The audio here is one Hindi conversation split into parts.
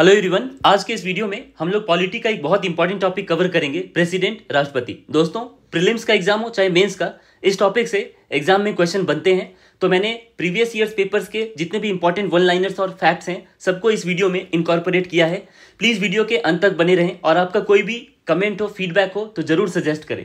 हेलो एवरीवन आज के इस वीडियो में हम लोग पॉलिटी का एक बहुत इंपॉर्टेंट टॉपिक कवर करेंगे प्रेसिडेंट राष्ट्रपति दोस्तों प्रीलिम्स का एग्जाम हो चाहे मेंस का इस टॉपिक से एग्जाम में क्वेश्चन बनते हैं तो मैंने प्रीवियस ईयर्स पेपर्स के जितने भी इंपॉर्टेंट वन लाइनर्स और फैक्ट्स हैं सबको इस वीडियो में इंकॉर्पोरेट किया है प्लीज़ वीडियो के अंत तक बने रहें और आपका कोई भी कमेंट हो फीडबैक हो तो जरूर सजेस्ट करें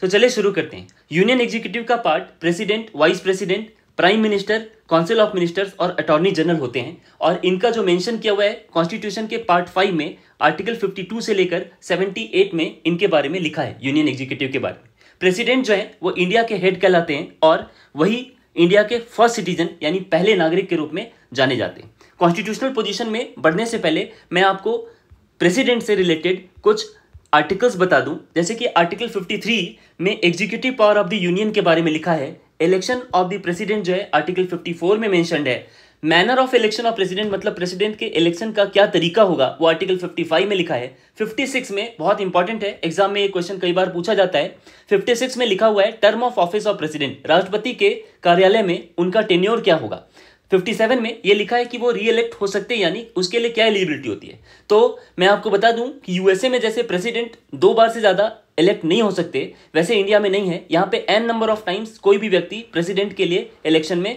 तो चलिए शुरू करते हैं यूनियन एग्जीक्यूटिव का part president vice president prime minister council of ministers और अटॉर्नी जनरल होते हैं और इनका जो मेंशन किया हुआ है कॉन्स्टिट्यूशन के पार्ट फाइव में आर्टिकल 52 से लेकर 78 में इनके बारे में लिखा है यूनियन एग्जीक्यूटिव के बारे में प्रेसिडेंट जो है वो इंडिया के हेड कहलाते हैं और वही इंडिया के फर्स्ट सिटीजन यानी पहले नागरिक के रूप में जाने जाते हैं कॉन्स्टिट्यूशनल पोजिशन में बढ़ने से पहले मैं आपको प्रेसिडेंट से रिलेटेड कुछ आर्टिकल्स बता दूं जैसे कि आर्टिकल 53 में executive power of the union के बारे में लिखा है इलेक्शन ऑफ द प्रेसिडेंट जो है आर्टिकल 54 में मेंशनड है manner of election of president मतलब प्रेसिडेंट के इलेक्शन का क्या तरीका होगा वो आर्टिकल 55 में लिखा है 56 में बहुत इंपॉर्टेंट है एग्जाम में ये क्वेश्चन कई बार पूछा जाता है 56 में लिखा हुआ है term of office of president राष्ट्रपति के कार्यालय में उनका टेन्योर क्या होगा 57 में ये लिखा है कि वो री इलेक्ट हो सकते हैं यानी उसके लिए क्या एलिजिबिलिटी होती है तो मैं आपको बता दूं कि यूएसए में जैसे प्रेसिडेंट दो बार से ज़्यादा इलेक्ट नहीं हो सकते वैसे इंडिया में नहीं है यहाँ पे एन नंबर ऑफ टाइम्स कोई भी व्यक्ति प्रेसिडेंट के लिए इलेक्शन में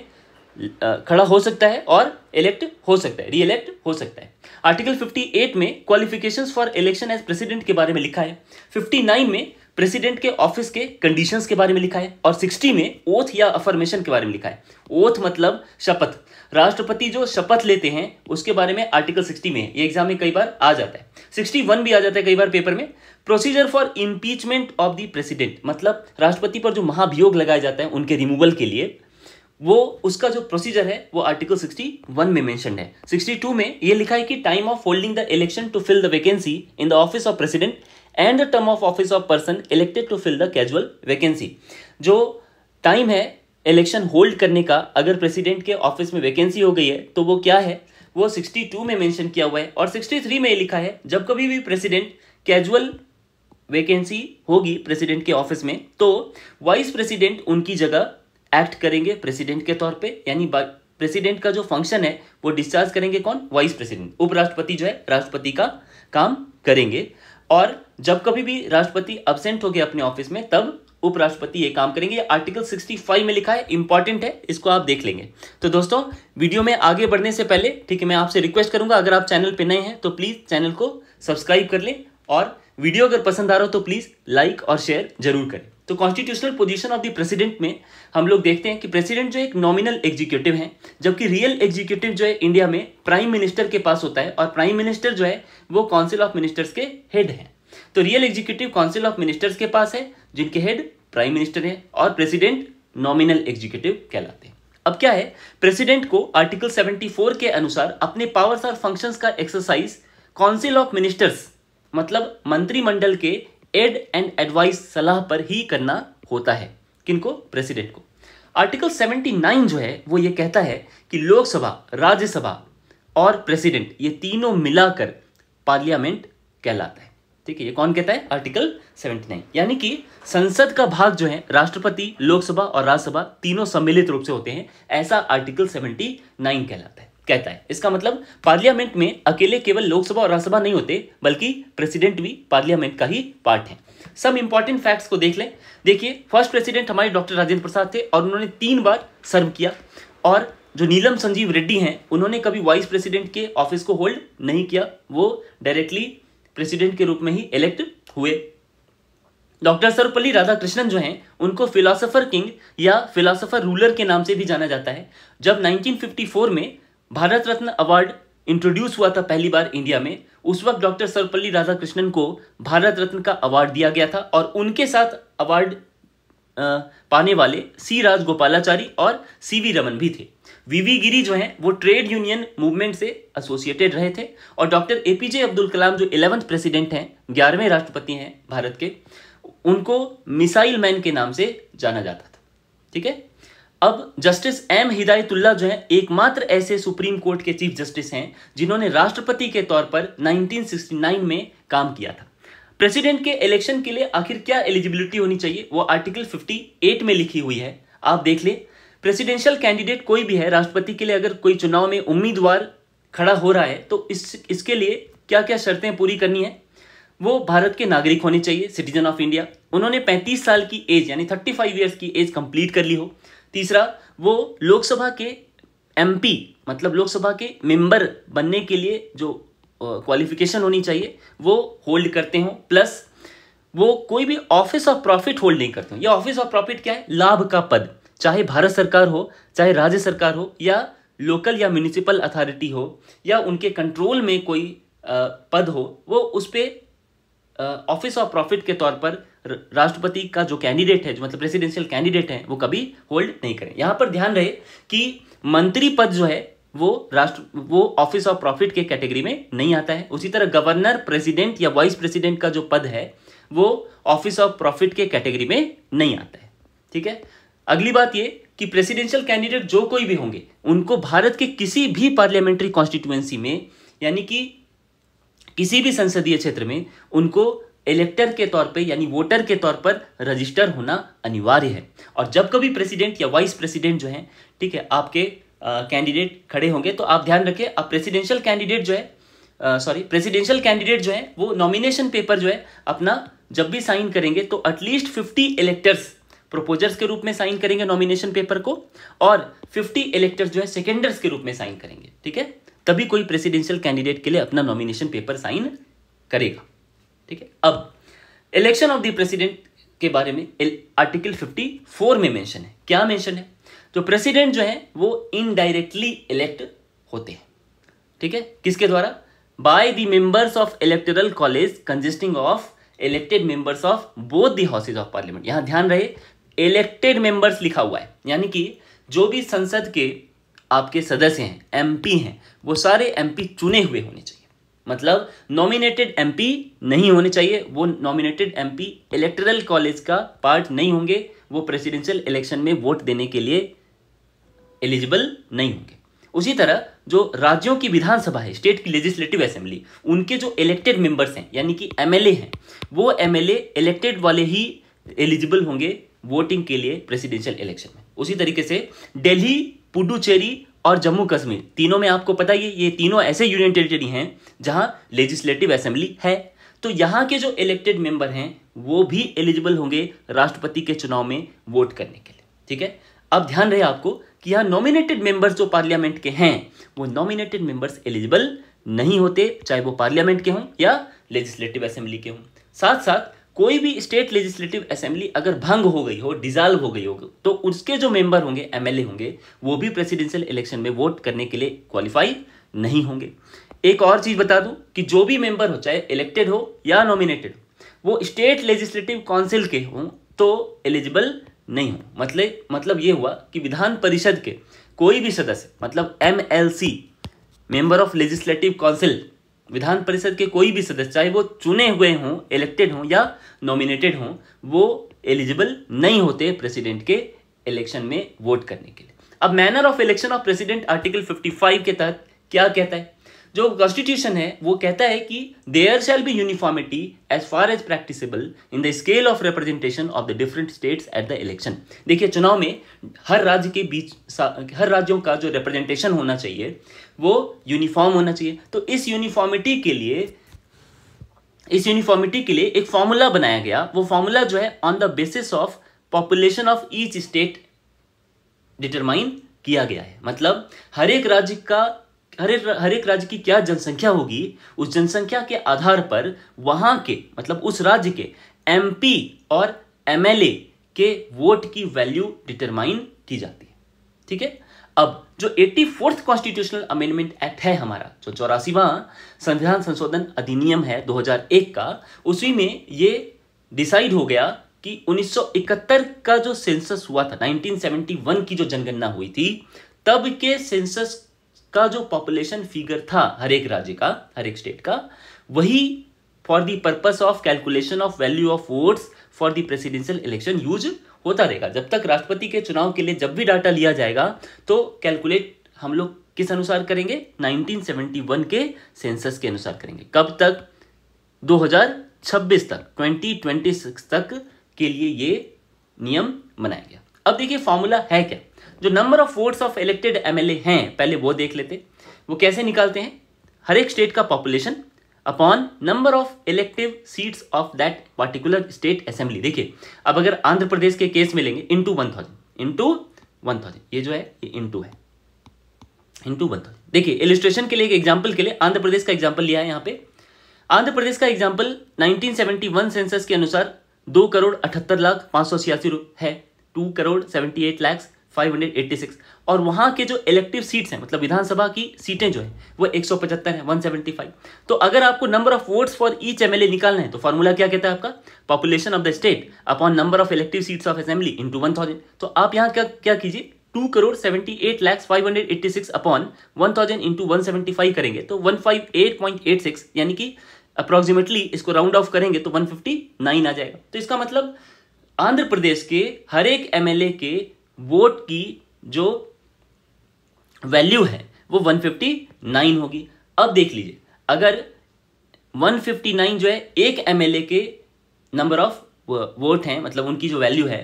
खड़ा हो सकता है और इलेक्ट हो सकता है री इलेक्ट हो सकता है आर्टिकल 58 में qualifications for election as president के बारे में लिखा है 59 में प्रेसिडेंट के ऑफिस के कंडीशंस के बारे में लिखा है और 60 में ओथ या अफर्मेशन के बारे में लिखा है ओथ मतलब शपथ राष्ट्रपति जो शपथ लेते हैं उसके बारे में आर्टिकल 60 में है ये एग्जाम में कई बार आ जाता है 61 भी आ जाता है कई बार पेपर में procedure for impeachment of the president मतलब राष्ट्रपति पर जो महाभियोग लगाया जाता है उनके रिमूवल के लिए वो उसका जो प्रोसीजर है वो आर्टिकल 61 में मेंशन है 62 में ये लिखा है कि time of holding the election to fill the vacancy in the office of president and the term of office of person elected to fill the casual vacancy जो टाइम है इलेक्शन होल्ड करने का अगर प्रेसिडेंट के ऑफिस में वैकेंसी हो गई है तो वो क्या है वो 62 में मेंशन किया हुआ है और 63 में ये लिखा है जब कभी भी प्रेसिडेंट कैजुअल वैकेंसी होगी प्रेसिडेंट के ऑफिस में तो वाइस प्रेसिडेंट उनकी जगह एक्ट करेंगे प्रेसिडेंट के तौर पे यानी प्रेसिडेंट का जो फंक्शन है वो डिस्चार्ज करेंगे कौन वाइस प्रेसिडेंट उपराष्ट्रपति जो है राष्ट्रपति का काम करेंगे और जब कभी भी राष्ट्रपति अब्सेंट हो गए अपने ऑफिस में तब उपराष्ट्रपति ये काम करेंगे आर्टिकल 65 में लिखा है इंपॉर्टेंट है इसको आप देख लेंगे तो दोस्तों वीडियो में आगे बढ़ने से पहले ठीक है मैं आपसे रिक्वेस्ट करूंगा अगर आप चैनल पर नए हैं तो प्लीज़ चैनल को सब्सक्राइब कर लें और वीडियो अगर पसंद आ रहा हो तो प्लीज़ लाइक और शेयर जरूर करें तो constitutional position of the president में हम लोग देखते हैं कि प्रेसिडेंट जो एक नॉमिनल एग्जीक्यूटिव है जबकि रियल एग्जीक्यूटिव जो है इंडिया में प्राइम मिनिस्टर के पास होता है और प्राइम मिनिस्टर जो है वो काउंसिल ऑफ मिनिस्टर्स के हेड है तो real executive council of ministers के पास है जिनके हेड प्राइम मिनिस्टर है और प्रेसिडेंट नॉमिनल एग्जीक्यूटिव कहलाते हैं अब क्या है प्रेसिडेंट को आर्टिकल 74 के अनुसार अपने पावर्स और फंक्शंस का एक्सरसाइज काउंसिल ऑफ मिनिस्टर्स मतलब मंत्रिमंडल के एड एंड एडवाइस सलाह पर ही करना होता है किनको प्रेसिडेंट को आर्टिकल 79 जो है वो ये कहता है कि लोकसभा राज्यसभा और प्रेसिडेंट ये तीनों मिलाकर पार्लियामेंट कहलाता है ठीक है ये कौन कहता है आर्टिकल 79 यानी कि संसद का भाग जो है राष्ट्रपति लोकसभा और राज्यसभा तीनों सम्मिलित रूप से होते हैं ऐसा आर्टिकल 79 कहलाता है कहता है इसका मतलब पार्लियामेंट में अकेले केवल लोकसभा और राज्यसभा नहीं होते बल्कि प्रेसिडेंट भी पार्लियामेंट का ही पार्ट है सब इंपॉर्टेंट फैक्ट्स को देख लें देखिए फर्स्ट प्रेसिडेंट हमारे डॉक्टर राजेंद्र प्रसाद थे और उन्होंने तीन बार सर्व किया और जो नीलम संजीव रेड्डी हैं उन्होंने कभी वाइस प्रेसिडेंट के ऑफिस को होल्ड नहीं किया वो डायरेक्टली प्रेसिडेंट के रूप में ही इलेक्ट हुए डॉक्टर सर्वपल्ली राधाकृष्णन जो हैं उनको फिलोसोफर किंग या फिलोसोफर रूलर के नाम से भी जाना जाता है जब 1954 में भारत रत्न अवार्ड इंट्रोड्यूस हुआ था पहली बार इंडिया में उस वक्त डॉक्टर सर्वपल्ली राधाकृष्णन को भारत रत्न का अवार्ड दिया गया था और उनके साथ अवार्ड पाने वाले सी राजगोपालाचारी और सी वी रमन भी थे वी वी गिरी जो हैं वो ट्रेड यूनियन मूवमेंट से एसोसिएटेड रहे थे और doctor A P J Abdul Kalam जो इलेवंथ प्रेसिडेंट हैं ग्यारहवें राष्ट्रपति हैं भारत के उनको मिसाइल मैन के नाम से जाना जाता था ठीक है अब जस्टिस एम हिदायतुल्ला जो है एकमात्र ऐसे सुप्रीम कोर्ट के चीफ जस्टिस हैं जिन्होंने राष्ट्रपति के तौर पर 1969 में काम किया था प्रेसिडेंट के इलेक्शन के लिए आखिर क्या एलिजिबिलिटी होनी चाहिए वो आर्टिकल 58 में लिखी हुई है आप देख ले प्रेसिडेंशियल कैंडिडेट कोई भी है राष्ट्रपति के लिए अगर कोई चुनाव में उम्मीदवार खड़ा हो रहा है तो इस इसके लिए क्या क्या शर्तें पूरी करनी है वो भारत के नागरिक होने चाहिए सिटीजन ऑफ इंडिया उन्होंने 35 साल की एज यानी 35 फाइव की एज कंप्लीट कर ली हो तीसरा वो लोकसभा के एमपी मतलब लोकसभा के मेंबर बनने के लिए जो क्वालिफिकेशन होनी चाहिए वो होल्ड करते हो प्लस वो कोई भी ऑफिस ऑफ प्रॉफिट होल्ड नहीं करते हो ये ऑफिस ऑफ प्रॉफिट क्या है लाभ का पद चाहे भारत सरकार हो चाहे राज्य सरकार हो या लोकल या म्यूनिसिपल अथॉरिटी हो या उनके कंट्रोल में कोई पद हो वो उस पर ऑफिस ऑफ प्रॉफिट के तौर पर राष्ट्रपति का जो कैंडिडेट है जो मतलब प्रेसिडेंशियल कैंडिडेट है वो कभी होल्ड नहीं करें यहां पर ध्यान रहे कि मंत्री पद जो है वो राष्ट्र वो ऑफिस ऑफ प्रॉफिट के कैटेगरी में नहीं आता है उसी तरह गवर्नर प्रेसिडेंट या वाइस प्रेसिडेंट का जो पद है वो ऑफिस ऑफ प्रॉफिट के कैटेगरी में नहीं आता है ठीक है अगली बात ये कि प्रेसिडेंशियल कैंडिडेट जो कोई भी होंगे उनको भारत के किसी भी पार्लियामेंट्री कॉन्स्टिट्यूएंसी में यानी कि किसी भी संसदीय क्षेत्र में उनको इलेक्टर के तौर पे यानी वोटर के तौर पर रजिस्टर होना अनिवार्य है और जब कभी प्रेसिडेंट या वाइस प्रेसिडेंट जो है ठीक है आपके कैंडिडेट खड़े होंगे तो आप ध्यान रखें आप प्रेसिडेंशियल कैंडिडेट जो है सॉरी प्रेसिडेंशियल कैंडिडेट जो है वो नॉमिनेशन पेपर जो है अपना जब भी साइन करेंगे तो एटलीस्ट फिफ्टी इलेक्टर्स प्रोपोजर्स के रूप में साइन करेंगे नॉमिनेशन पेपर को और फिफ्टी इलेक्टर्स जो है सेकेंडर्स के रूप में साइन करेंगे ठीक है तभी कोई प्रेसिडेंशियल कैंडिडेट के लिए अपना नॉमिनेशन पेपर साइन करेगा ठीक है अब इलेक्शन ऑफ द प्रेसिडेंट के बारे में आर्टिकल 54 में मेंशन है क्या मेंशन है तो प्रेसिडेंट जो है वो इनडायरेक्टली इलेक्ट होते हैं ठीक है किसके द्वारा by the members of electoral college consisting of elected members of both the houses of parliament यहां ध्यान रहे इलेक्टेड मेंबर्स लिखा हुआ है यानी कि जो भी संसद के आपके सदस्य हैं एमपी हैं वो सारे एमपी चुने हुए होने चाहिए मतलब नॉमिनेटेड एमपी नहीं होने चाहिए वो नॉमिनेटेड एमपी इलेक्टोरल कॉलेज का पार्ट नहीं होंगे वो प्रेसिडेंशियल इलेक्शन में वोट देने के लिए एलिजिबल नहीं होंगे उसी तरह जो राज्यों की विधानसभा है स्टेट की लेजिस्लेटिव असेंबली उनके जो इलेक्टेड मेंबर्स हैं यानी कि एमएलए हैं वो एमएलए इलेक्टेड वाले ही एलिजिबल होंगे वोटिंग के लिए प्रेसिडेंशियल इलेक्शन में उसी तरीके से दिल्ली पुडुचेरी और जम्मू कश्मीर तीनों में आपको पता ही ये तीनों ऐसे यूनियन टेरिटरी हैं जहां लेजिस्लेटिव असेंबली है तो यहां के जो इलेक्टेड मेंबर हैं वो भी एलिजिबल होंगे राष्ट्रपति के चुनाव में वोट करने के लिए ठीक है अब ध्यान रहे आपको कि यहाँ नॉमिनेटेड मेंबर्स जो पार्लियामेंट के हैं वो नॉमिनेटेड मेंबर्स एलिजिबल नहीं होते चाहे वो पार्लियामेंट के हों या लेजिस्लेटिव असेंबली के हों साथ साथ कोई भी स्टेट लेजिस्लेटिव असेंबली अगर भंग हो गई हो डिजॉल्व हो गई हो तो उसके जो मेंबर होंगे एमएलए होंगे वो भी प्रेसिडेंशियल इलेक्शन में वोट करने के लिए क्वालिफाई नहीं होंगे एक और चीज़ बता दूं कि जो भी मेंबर हो चाहे इलेक्टेड हो या नॉमिनेटेड वो स्टेट लेजिस्लेटिव काउंसिल के हों तो एलिजिबल नहीं हो मतलब मतलब ये हुआ कि विधान परिषद के कोई भी सदस्य मतलब M L C member of legislative council विधान परिषद के कोई भी सदस्य चाहे वो चुने हुए हों इलेक्टेड हों या नॉमिनेटेड हों वो एलिजिबल नहीं होते प्रेसिडेंट के इलेक्शन में वोट करने के लिए अब manner of election of president article 55 के तहत क्या कहता है जो कॉन्स्टिट्यूशन है वो कहता है कि there shall be uniformity as far as practicable in the scale of representation of the different states at the election देखिए चुनाव में हर राज्य के बीच हर राज्यों का जो रिप्रेजेंटेशन होना चाहिए वो यूनिफॉर्म होना चाहिए तो इस यूनिफॉर्मिटी के लिए इस यूनिफॉर्मिटी के लिए एक फॉर्मूला बनाया गया वो फॉर्मूला जो है on the basis of population of each state determine किया गया है मतलब हर एक राज्य का हर एक हर एक राज्य की क्या जनसंख्या होगी उस जनसंख्या के आधार पर वहां के मतलब उस राज्य के एमपी और एमएलए के वोट की वैल्यू डिटरमाइन की जाती है ठीक है अब जो eighty fourth constitutional amendment act है हमारा जो चौरासीवा संविधान संशोधन अधिनियम है 2001 का उसी में ये डिसाइड हो गया कि 1971 का जो सेंसस हुआ था 1971 की जो जनगणना हुई थी तब के सेंसस का जो पॉपुलेशन फिगर था हर एक राज्य का हर एक स्टेट का वही for the purpose of calculation of value of votes for the presidential election use होता रहेगा जब तक राष्ट्रपति के चुनाव के लिए जब भी डाटा लिया जाएगा तो कैलकुलेट हम लोग किस अनुसार करेंगे 1971 के सेंसस के अनुसार करेंगे कब तक 2026 तक 2026 तक के लिए ये नियम बनाया गया अब देखिए फॉर्मूला है क्या जो number of votes of elected MLA हैं पहले वो देख लेते वो कैसे निकालते हैं हर एक स्टेट का population upon number of elective seats of that particular state assembly देखिए अब अगर आंध्र प्रदेश के केस में लेंगे two one thousand into one thousand ये जो है ये इन टू है इन टू वन थाउजेंड देखिए इलिस्ट्रेशन के लिए एक एग्जाम्पल के लिए आंध्र प्रदेश का एग्जाम्पल लिया है यहाँ पे आंध्र प्रदेश का एग्जाम्पल 1971 सेंसस के अनुसार दो करोड़ अठहत्तर लाख पांच सौ छियासी है two crore seventy eight lakhs five hundred eighty six और वहाँ के जो इलेक्टिव सीट्स हैं मतलब विधानसभा की सीटें जो है वो एक सौ पचहत्तर है वन सेवेंटी फाइव तो अगर आपको number of votes for each M L A निकालना है तो फॉर्मूला क्या कहता है आपका population of the state upon number of elective seats of assembly into one thousand तो आप यहाँ क्या क्या कीजिए two crore seventy eight lakhs five hundred eighty six upon one thousand into one seventy five करेंगे तो one five eight point eight six यानी कि अप्रॉक्सीमेटली इसको राउंड ऑफ करेंगे तो वन फिफ्टी नाइन आ जाएगा तो इसका मतलब आंध्र प्रदेश के हर एक एम एल ए के वोट की जो वैल्यू है वो 159 होगी अब देख लीजिए अगर 159 जो है एक एम के नंबर ऑफ वोट हैं मतलब उनकी जो वैल्यू है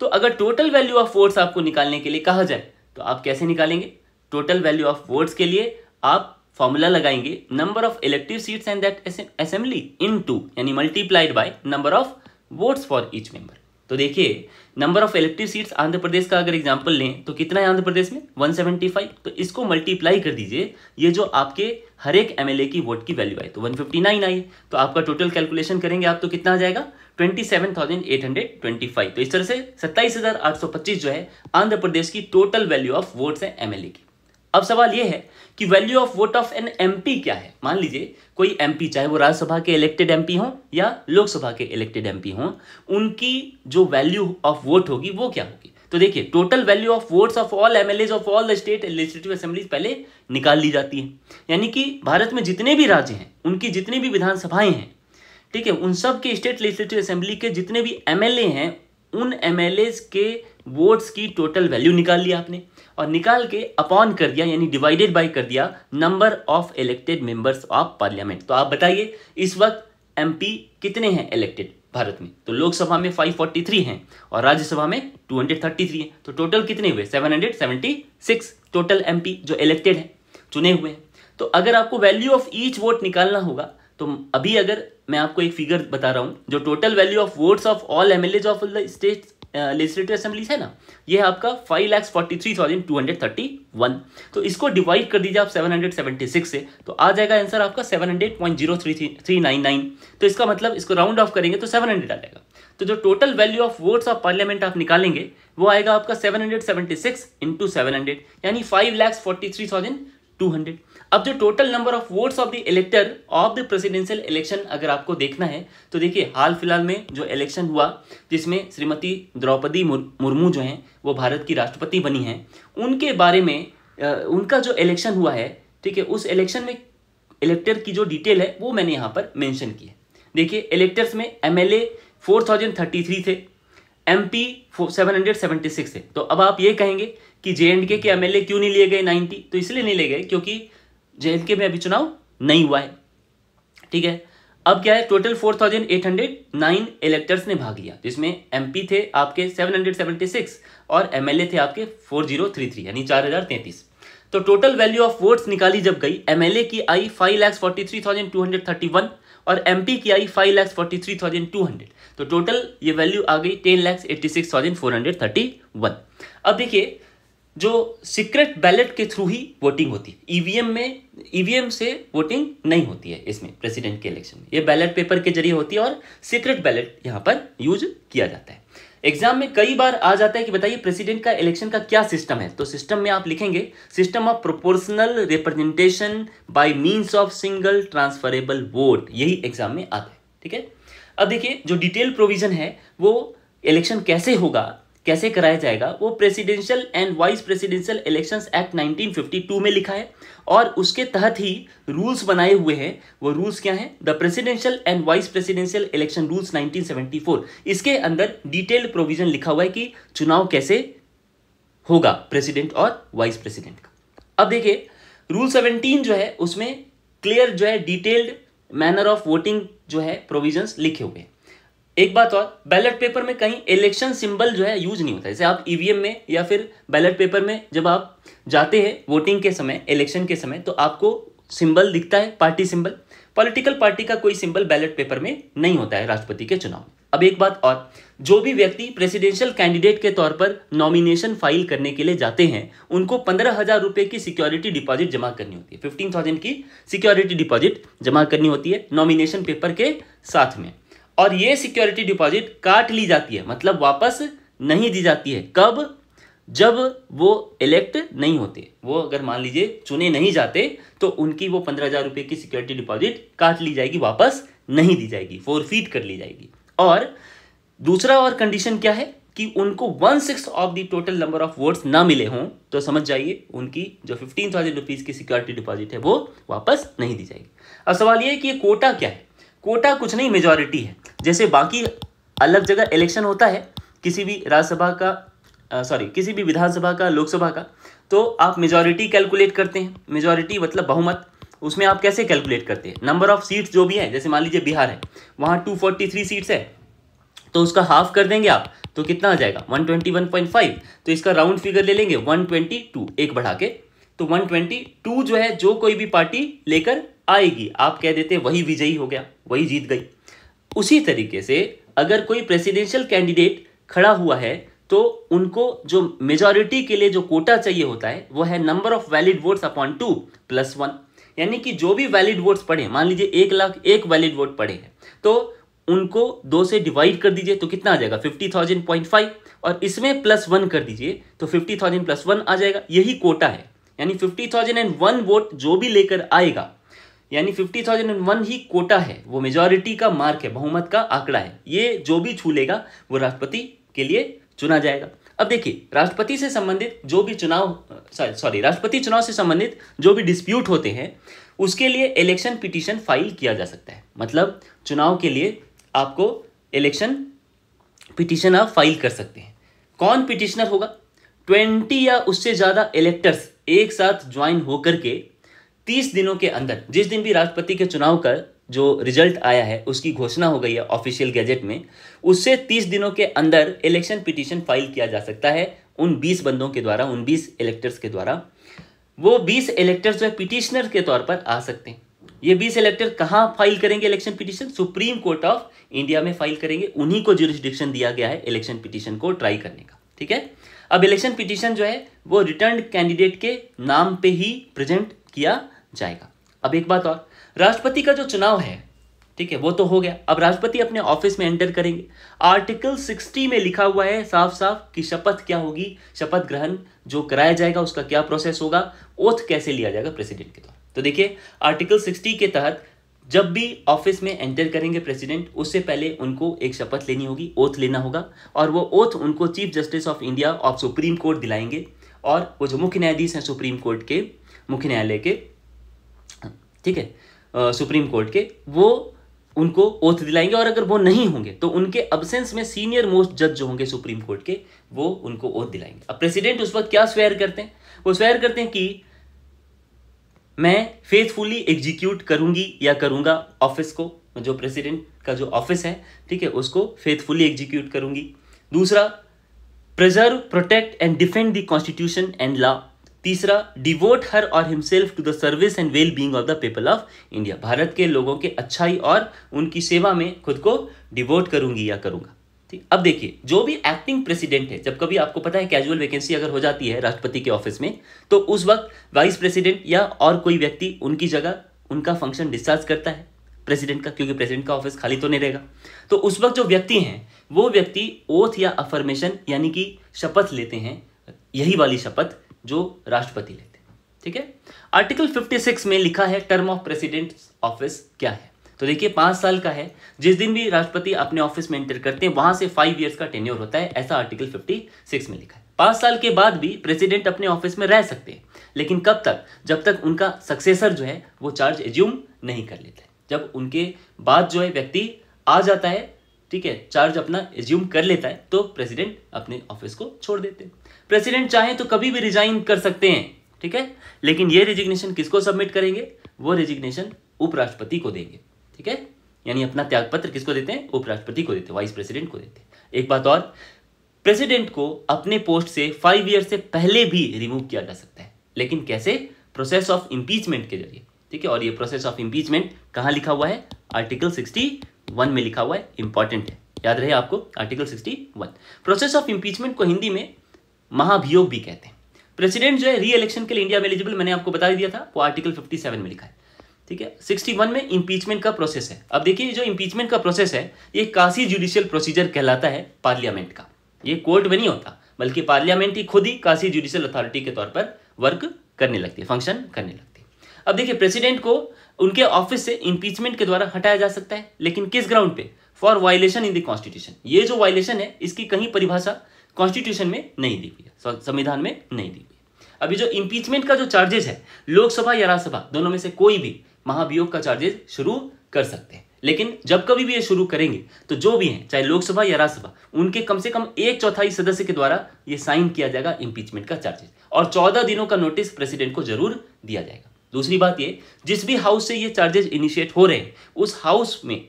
तो अगर टोटल वैल्यू ऑफ वोट्स आपको निकालने के लिए कहा जाए तो आप कैसे निकालेंगे टोटल वैल्यू ऑफ वोट्स के लिए आप फॉर्मूला लगाएंगे number of elective seats and that assembly into यानी multiplied by number of votes for each member तो देखिए number of electric seats Andhra Pradesh का अगर एग्जाम्पल लें तो कितना है आंध्र प्रदेश में 175 तो इसको मल्टीप्लाई कर दीजिए ये जो आपके हर एक एमएलए की वोट की वैल्यू आई तो 159 आई तो आपका टोटल कैलकुलेशन करेंगे आप तो कितना आ जाएगा 27,825 तो इस तरह से 27,825 जो है आंध्र प्रदेश की टोटल वैल्यू ऑफ वोट्स है एमएलए की अब सवाल यह है कि value of vote of an MP क्या है मान लीजिए कोई एमपी चाहे वो राज्यसभा के इलेक्टेड एमपी हो या लोकसभा के इलेक्टेड एमपी हो उनकी जो वैल्यू ऑफ वोट होगी वो क्या होगी तो देखिए total value of votes of all MLAs of all the state legislative assembly पहले निकाल ली जाती है यानी कि भारत में जितने भी राज्य हैं उनकी जितनी भी विधानसभाएं हैं ठीक है उन सब के स्टेट लेजिस्लेटिव असेंबली के जितने भी एमएलए हैं उन एम के वोट्स की टोटल वैल्यू निकाल लिया आपने और निकाल के अपॉन कर दिया यानी डिवाइडेड बाय कर दिया number of elected members of parliament तो आप बताइए इस वक्त एमपी कितने हैं इलेक्टेड भारत में तो लोकसभा में 543 हैं और राज्यसभा में 233 हैं तो टोटल कितने हुए 776 टोटल एमपी जो इलेक्टेड हैं चुने हुए हैं तो अगर आपको वैल्यू ऑफ ईच वोट निकालना होगा तो अभी अगर मैं आपको एक फिगर बता रहा हूँ जो total value of votes of all M L As of the state legislative assemblies है ना ये है आपका five lakhs forty three thousand two hundred thirty one तो इसको डिवाइड कर दीजिए आप सेवन हंड्रेड सेवेंटी सिक्स से तो आ जाएगा आंसर आपका seven hundred point zero three three nine nine तो इसका मतलब इसको राउंड ऑफ करेंगे तो सेवन हंड्रेड आ जाएगा तो जो total value of votes of parliament आप निकालेंगे वो आएगा आपका seven hundred seventy six into seven hundred यानी five lakhs forty three thousand two hundred अब जो total number of votes of the elector of the presidential election अगर आपको देखना है तो देखिए हाल फिलहाल में जो इलेक्शन हुआ जिसमें श्रीमती द्रौपदी मुर्मू जो हैं वो भारत की राष्ट्रपति बनी हैं उनके बारे में उनका जो इलेक्शन हुआ है ठीक है उस इलेक्शन में इलेक्टर की जो डिटेल है वो मैंने यहाँ पर मैंशन की है देखिए इलेक्टर्स में एम एल थे एम पी थे तो अब आप ये कहेंगे कि जे के एम क्यों नहीं लिए गए नाइन्टी तो इसलिए नहीं लिए गए क्योंकि जेएलके में अभी चुनाव नहीं हुआ है ठीक है अब क्या है total four thousand eight hundred nine electors ने भाग लिया जिसमें एमपी थे आपके सेवन हंड्रेड सेवेंटी सिक्स और एमएलए थे आपके फोर जीरो थ्री थ्री यानी चार हजार तैंतीस तो टोटल वैल्यू ऑफ वोट्स निकाली जब गई एमएलए की आई five lakhs forty three thousand two hundred thirty one और एमपी की आई five lakhs forty three thousand two hundred तो टोटल ये वैल्यू आ गई ten lakhs eighty six thousand four hundred thirty one अब देखिए जो सीक्रेट बैलेट के थ्रू ही वोटिंग होती है ईवीएम e में ईवीएम e से वोटिंग नहीं होती है इसमें प्रेसिडेंट के इलेक्शन में ये बैलेट पेपर के जरिए होती है और सीक्रेट बैलेट यहाँ पर यूज किया जाता है एग्जाम में कई बार आ जाता है कि बताइए प्रेसिडेंट का इलेक्शन का क्या सिस्टम है तो सिस्टम में आप लिखेंगे system of proportional representation by means of single transferable vote यही एग्जाम में आता है ठीक है अब देखिए जो डिटेल प्रोविजन है वो इलेक्शन कैसे होगा कैसे कराया जाएगा वो presidential and vice presidential elections act 1952 में लिखा है और उसके तहत ही रूल्स बनाए हुए हैं वो रूल्स क्या हैं the presidential and vice presidential election rules 1974 इसके अंदर डिटेल्ड प्रोविजन लिखा हुआ है कि चुनाव कैसे होगा प्रेसिडेंट और वाइस प्रेसिडेंट का अब देखिए रूल 17 जो है उसमें क्लियर जो है डिटेल्ड मैनर ऑफ वोटिंग जो है प्रोविजन लिखे हुए हैं एक बात और बैलेट पेपर में कहीं इलेक्शन सिंबल जो है यूज नहीं होता जैसे आप ईवीएम e में या फिर बैलेट पेपर में जब आप जाते हैं वोटिंग के समय इलेक्शन के समय तो आपको सिंबल दिखता है पार्टी सिंबल पॉलिटिकल पार्टी का कोई सिंबल बैलेट पेपर में नहीं होता है राष्ट्रपति के चुनाव अब एक बात और जो भी व्यक्ति प्रेसिडेंशियल कैंडिडेट के तौर पर नॉमिनेशन फाइल करने के लिए जाते हैं उनको पंद्रह हजार रुपये की सिक्योरिटी डिपॉजिट जमा करनी होती है फिफ्टीन थाउजेंड की सिक्योरिटी डिपॉजिट जमा करनी होती है नॉमिनेशन पेपर के साथ में और ये सिक्योरिटी डिपॉजिट काट ली जाती है मतलब वापस नहीं दी जाती है कब जब वो इलेक्ट नहीं होते वो अगर मान लीजिए चुने नहीं जाते तो उनकी वो पंद्रह हजार रुपये की सिक्योरिटी डिपॉजिट काट ली जाएगी वापस नहीं दी जाएगी फोर फीट कर ली जाएगी और दूसरा और कंडीशन क्या है कि उनको one six of the total number of votes ना मिले हों तो समझ जाइए उनकी जो फिफ्टीन थाउजेंड रुपीज़ की सिक्योरिटी डिपॉजिट है वो वापस नहीं दी जाएगी अब सवाल ये है कि ये कोटा क्या है कोटा कुछ नहीं मेजॉरिटी है जैसे बाकी अलग जगह इलेक्शन होता है किसी भी राज्यसभा का सॉरी किसी भी विधानसभा का लोकसभा का तो आप मेजोरिटी कैलकुलेट करते हैं मेजोरिटी मतलब बहुमत उसमें आप कैसे कैलकुलेट करते हैं नंबर ऑफ सीट्स जो भी है जैसे मान लीजिए बिहार है वहाँ टू फोर्टी थ्री सीट्स है तो उसका हाफ कर देंगे आप तो कितना आ जाएगा 121.5 तो इसका राउंड फिगर ले लेंगे 122 एक बढ़ा के तो 122 जो है जो कोई भी पार्टी लेकर आएगी आप कह देते वही विजयी हो गया वही जीत गई उसी तरीके से अगर कोई प्रेसिडेंशियल कैंडिडेट खड़ा हुआ है तो उनको जो मेजॉरिटी के लिए जो कोटा चाहिए होता है वो है number of valid votes upon two plus one यानी कि जो भी वैलिड वोट्स पड़े मान लीजिए एक लाख एक वैलिड वोट पड़े हैं तो उनको दो से डिवाइड कर दीजिए तो कितना आ जाएगा फिफ्टी थाउजेंड पॉइंट फाइव और इसमें प्लस वन कर दीजिए तो फिफ्टी थाउजेंड प्लस वन आ जाएगा यही कोटा है यानी fifty thousand and one vote जो भी लेकर आएगा यानी फिफ्टी थाउजेंड एंड वन ही कोटा है वो मेजोरिटी का मार्क है बहुमत का आंकड़ा है ये जो भी छू लेगा वो राष्ट्रपति के लिए चुना जाएगा अब देखिए राष्ट्रपति से संबंधित जो भी चुनाव सॉरी राष्ट्रपति चुनाव से संबंधित जो भी डिस्प्यूट होते हैं उसके लिए इलेक्शन पिटीशन फाइल किया जा सकता है मतलब चुनाव के लिए आपको इलेक्शन पिटीशन आप फाइल कर सकते हैं कौन पिटिशनर होगा ट्वेंटी या उससे ज़्यादा इलेक्टर्स एक साथ ज्वाइन होकर के तीस दिनों के अंदर जिस दिन भी राष्ट्रपति के चुनाव का जो रिजल्ट आया है उसकी घोषणा हो गई है ऑफिशियल गैजेट में उससे तीस दिनों के अंदर इलेक्शन पिटीशन फाइल किया जा सकता है उन बीस बंदों के द्वारा उन बीस इलेक्टर्स के द्वारा वो बीस इलेक्टर्स जो है पिटिशनर के तौर पर आ सकते हैं ये बीस इलेक्टर कहाँ फाइल करेंगे election petition supreme court of India में फाइल करेंगे उन्हीं को जुरिस्डिक्शन दिया गया है इलेक्शन पिटीशन को ट्राई करने का ठीक है अब इलेक्शन पिटीशन जो है वो रिटर्न कैंडिडेट के नाम पे ही प्रेजेंट किया जाएगा अब एक बात और राष्ट्रपति का जो चुनाव है ठीक है वो तो हो गया अब राष्ट्रपति अपने ऑफिस में एंटर करेंगे आर्टिकल 60 में लिखा हुआ है साफ साफ कि शपथ क्या होगी शपथ ग्रहण जो कराया जाएगा उसका क्या प्रोसेस होगा ओथ कैसे लिया जाएगा प्रेसिडेंट के द्वारा तो देखिए आर्टिकल 60 के तहत जब भी ऑफिस में एंटर करेंगे प्रेसिडेंट उससे पहले उनको एक शपथ लेनी होगी ओथ लेना होगा और वो ओथ उनको chief justice of India of supreme court दिलाएंगे और वो जो मुख्य न्यायाधीश हैं सुप्रीम कोर्ट के मुख्य न्यायालय के ठीक है सुप्रीम कोर्ट के वो उनको ओथ दिलाएंगे और अगर वो नहीं होंगे तो उनके अबसेंस में सीनियर मोस्ट जज जो होंगे सुप्रीम कोर्ट के वो उनको ओथ दिलाएंगे अब प्रेसिडेंट उस वक्त क्या स्वेयर करते हैं वो स्वेयर करते हैं कि मैं फेथफुली एग्जीक्यूट करूंगी या करूंगा ऑफिस को जो प्रेसिडेंट का जो ऑफिस है ठीक है उसको फेथफुली एग्जीक्यूट करूंगी दूसरा preserve protect and defend the constitution and law तीसरा डिवोट हर और himself to the service and well being of the people of India भारत के लोगों के अच्छाई और उनकी सेवा में खुद को डिवोट करूंगी या करूंगा ठीक अब देखिए जो भी एक्टिंग प्रेसिडेंट है जब कभी आपको पता है कैजुअल वैकेंसी अगर हो जाती है राष्ट्रपति के ऑफिस में तो उस वक्त वाइस प्रेसिडेंट या और कोई व्यक्ति उनकी जगह उनका फंक्शन डिस्चार्ज करता है प्रेसिडेंट का क्योंकि प्रेसिडेंट का ऑफिस खाली तो नहीं रहेगा तो उस वक्त जो व्यक्ति हैं वो व्यक्ति ओथ या अफर्मेशन यानी कि शपथ लेते हैं यही वाली शपथ जो राष्ट्रपति लेते हैं ठीक है आर्टिकल 56 में लिखा है टर्म ऑफ प्रेसिडेंट ऑफिस क्या है तो देखिए पांच साल का है जिस दिन भी राष्ट्रपति अपने ऑफिस में एंटर करते हैं वहां से फाइव ईयर्स का टेन्योर होता है ऐसा आर्टिकल 56 में लिखा है पांच साल के बाद भी प्रेसिडेंट अपने ऑफिस में रह सकते हैं लेकिन कब तक जब तक उनका सक्सेसर जो है वो चार्ज एज्यूम नहीं कर लेता जब उनके बाद जो है व्यक्ति आ जाता है ठीक है चार्ज अपना एज्यूम कर लेता है तो प्रेसिडेंट अपने ऑफिस को छोड़ देते हैं प्रेसिडेंट चाहे तो कभी भी रिजाइन कर सकते हैं ठीक है लेकिन ये रिजिग्नेशन किसको सबमिट करेंगे वो रिजिग्नेशन उपराष्ट्रपति को देंगे ठीक है यानी अपना त्यागपत्र किसको देते हैं उपराष्ट्रपति को देते हैं वाइस प्रेसिडेंट को देते हैं एक बात और प्रेसिडेंट को अपने पोस्ट से फाइव ईयर से पहले भी रिमूव किया जा सकता है लेकिन कैसे प्रोसेस ऑफ इंपीचमेंट के जरिए ठीक है और ये प्रोसेस ऑफ इंपीचमेंट कहाँ लिखा हुआ है आर्टिकल सिक्सटी वन में लिखा हुआ है इंपॉर्टेंट है याद रहे आपको article sixty one process of impeachment को हिंदी में महाभियोग भी कहते हैं प्रेसिडेंट जो है री इलेक्शन के लिए इंडिया में एलिजिबल मैंने आपको बता दिया था वो आर्टिकल 57 में लिखा है ठीक है 61 में इंपीचमेंट का प्रोसेस है अब देखिए जो इंपीचमेंट का प्रोसेस है ये काशी जुडिशियल प्रोसीजर कहलाता है पार्लियामेंट का ये कोर्ट में नहीं होता बल्कि पार्लियामेंट ही खुद ही काशी जुडिशियल अथॉरिटी के तौर पर वर्क करने लगती है फंक्शन करने लगती है अब देखिए प्रेसिडेंट को उनके ऑफिस से इंपीचमेंट के द्वारा हटाया जा सकता है लेकिन किस ग्राउंड पे for violation in the constitution ये जो वायलेशन है इसकी कहीं परिभाषा कॉन्स्टिट्यूशन में नहीं दी हुई है संविधान में नहीं दी हुई अभी जो इम्पीचमेंट का जो चार्जेस है लोकसभा या राज्यसभा दोनों में से कोई भी महाभियोग का चार्जेस शुरू कर सकते हैं लेकिन जब कभी भी ये शुरू करेंगे तो जो भी हैं चाहे लोकसभा या राज्यसभा उनके कम से कम एक चौथाई सदस्य के द्वारा ये साइन किया जाएगा इम्पीचमेंट का चार्जेस और चौदह दिनों का नोटिस प्रेसिडेंट को जरूर दिया जाएगा दूसरी बात ये जिस भी हाउस से ये चार्जेस इनिशिएट हो रहे हैं उस हाउस में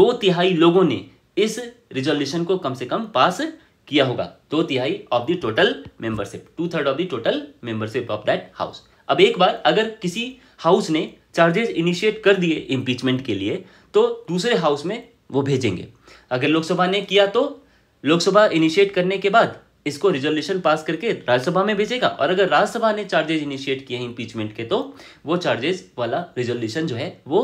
दो तिहाई लोगों ने इस रिजोल्यूशन को कम से कम पास किया होगा दो तिहाई of the total membership two third of the total membership of that house अब एक बार अगर किसी हाउस ने चार्जेस इनिशिएट कर दिए इम्पीचमेंट के लिए तो दूसरे हाउस में वो भेजेंगे अगर लोकसभा ने किया तो लोकसभा इनिशिएट करने के बाद इसको रिजोल्यूशन पास करके राज्यसभा में भेजेगा और अगर राज्यसभा ने चार्जेस इनिशिएट किए हैं इम्पीचमेंट के तो वो चार्जेस वाला रिजोल्यूशन जो है वो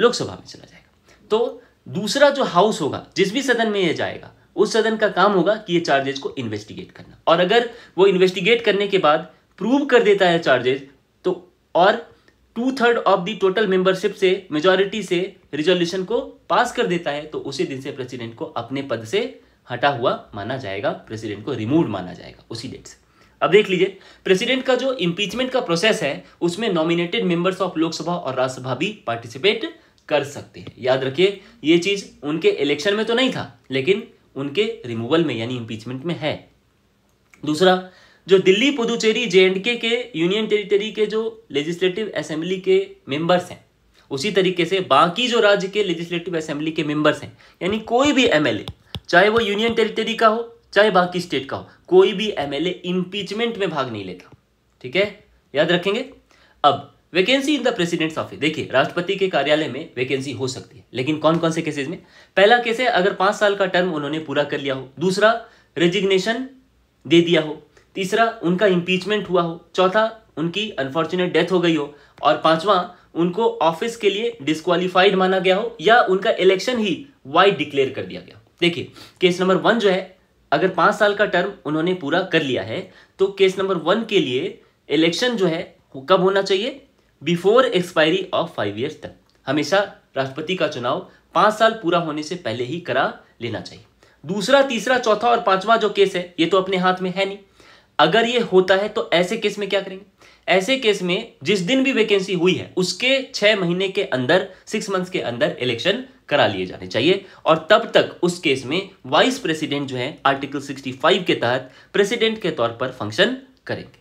लोकसभा में चला जाएगा तो दूसरा जो हाउस होगा जिस भी सदन में ये जाएगा उस सदन का काम होगा कि ये चार्जेज को इन्वेस्टिगेट करना और अगर वो इन्वेस्टिगेट करने के बाद प्रूव कर देता है चार्जेज तो और two third of the total membership से मेजोरिटी से रिजोल्यूशन को पास कर देता है तो उसी दिन से प्रेसिडेंट को अपने पद से हटा हुआ माना जाएगा प्रेसिडेंट को रिमूव माना जाएगा उसी डेट से अब देख लीजिए प्रेसिडेंट का जो इम्पीचमेंट का प्रोसेस है उसमें नॉमिनेटेड मेंबर्स ऑफ लोकसभा और राज्यसभा भी पार्टिसिपेट कर सकते हैं याद रखिए ये चीज उनके इलेक्शन में तो नहीं था लेकिन उनके रिमूवल में यानी इम्पीचमेंट में है दूसरा जो Delhi Puducherry J and K union territory के जो लेजिस्लेटिव असेंबली के मेंबर्स हैं उसी तरीके से बाकी जो राज्य के लेजिस्लेटिव असेंबली के मेंबर्स हैं यानी कोई भी एमएलए चाहे वो यूनियन टेरिटरी का हो चाहे बाकी स्टेट का हो कोई भी एमएलए इंपीचमेंट में भाग नहीं लेता ठीक है याद रखेंगे अब vacancy in the president's office देखिए राष्ट्रपति के कार्यालय में वैकेंसी हो सकती है लेकिन कौन कौन से केसेस में पहला केस है अगर पांच साल का टर्म उन्होंने पूरा कर लिया हो दूसरा रेजिग्नेशन दे दिया हो तीसरा उनका इंपीचमेंट हुआ हो चौथा उनकी अनफॉर्चुनेट डेथ हो गई हो और पांचवा उनको ऑफिस के लिए डिस्कालीफाइड माना गया हो या उनका इलेक्शन ही वाइड डिक्लेयर कर दिया गया देखिए केस नंबर वन जो है अगर पांच साल का टर्म उन्होंने पूरा कर लिया है तो केस नंबर वन के लिए इलेक्शन जो है कब होना चाहिए before expiry of five years तक हमेशा राष्ट्रपति का चुनाव पांच साल पूरा होने से पहले ही करा लेना चाहिए दूसरा तीसरा चौथा और पांचवा जो केस है ये तो अपने हाथ में है नहीं अगर ये होता है तो ऐसे केस में क्या करेंगे ऐसे केस में जिस दिन भी वैकेंसी हुई है उसके छह महीने के अंदर सिक्स मंथ्स के अंदर इलेक्शन करा लिए जाने चाहिए और तब तक उस केस में वाइस प्रेसिडेंट जो है आर्टिकल 65 के तहत प्रेसिडेंट के तौर पर फंक्शन करेंगे